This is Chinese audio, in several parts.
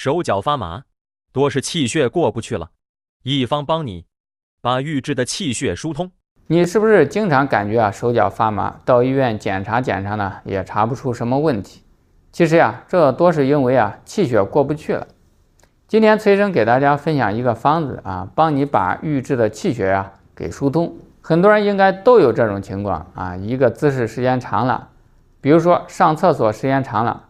手脚发麻，多是气血过不去了。一方帮你把预制的气血疏通。你是不是经常感觉啊手脚发麻？到医院检查检查呢，也查不出什么问题。其实呀，这多是因为啊气血过不去了。今天崔生给大家分享一个方子啊，帮你把预制的气血呀给疏通。很多人应该都有这种情况啊，一个姿势时间长了，比如说上厕所时间长了，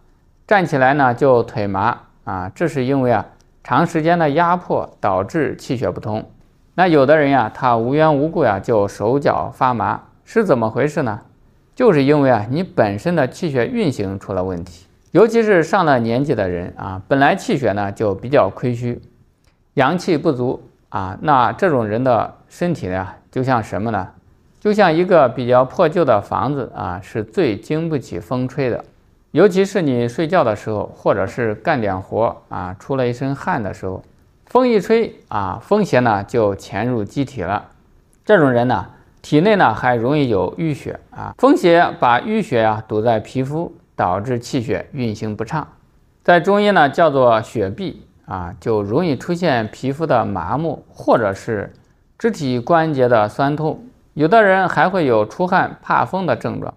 站起来呢就腿麻。啊，这是因为啊，长时间的压迫导致气血不通。那有的人呀，他无缘无故呀就手脚发麻，是怎么回事呢？就是因为啊，你本身的气血运行出了问题。尤其是上了年纪的人啊，本来气血呢就比较亏虚，阳气不足啊，那这种人的身体呢就像什么呢？就像一个比较破旧的房子啊，是最经不起风吹的。尤其是你睡觉的时候，或者是干点活啊，出了一身汗的时候，风一吹啊，风邪呢就潜入机体了。这种人呢，体内呢还容易有淤血啊，风邪把淤血啊堵在皮肤，导致气血运行不畅，在中医呢叫做血闭啊，就容易出现皮肤的麻木，或者是肢体关节的酸痛。有的人还会有出汗怕风的症状，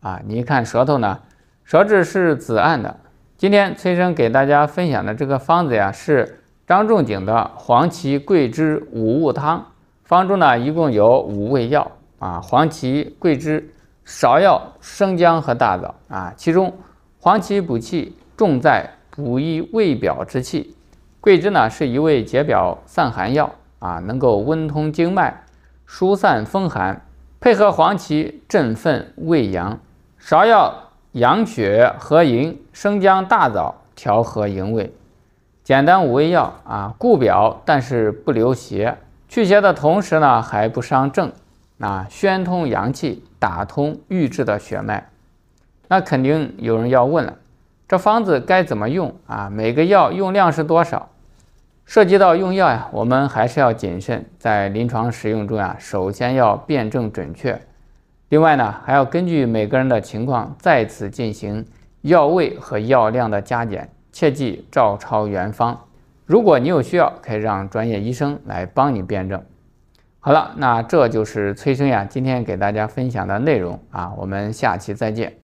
啊，你一看舌头呢。舌质是紫暗的。今天崔生给大家分享的这个方子呀，是张仲景的黄芪桂枝五物汤。方中呢，一共有五味药啊：黄芪、桂枝、芍药、生姜和大枣啊。其中，黄芪补气，重在补益胃表之气；桂枝呢，是一味解表散寒药啊，能够温通经脉、疏散风寒，配合黄芪振奋胃阳，芍药。养血和营，生姜、大枣调和营卫，简单五味药啊，固表，但是不留邪，祛邪的同时呢，还不伤正啊，宣通阳气，打通郁滞的血脉。那肯定有人要问了，这方子该怎么用啊？每个药用量是多少？涉及到用药呀，我们还是要谨慎，在临床使用中啊，首先要辨证准确。另外呢，还要根据每个人的情况再次进行药味和药量的加减，切记照抄原方。如果你有需要，可以让专业医生来帮你辨证。好了，那这就是崔生呀今天给大家分享的内容啊，我们下期再见。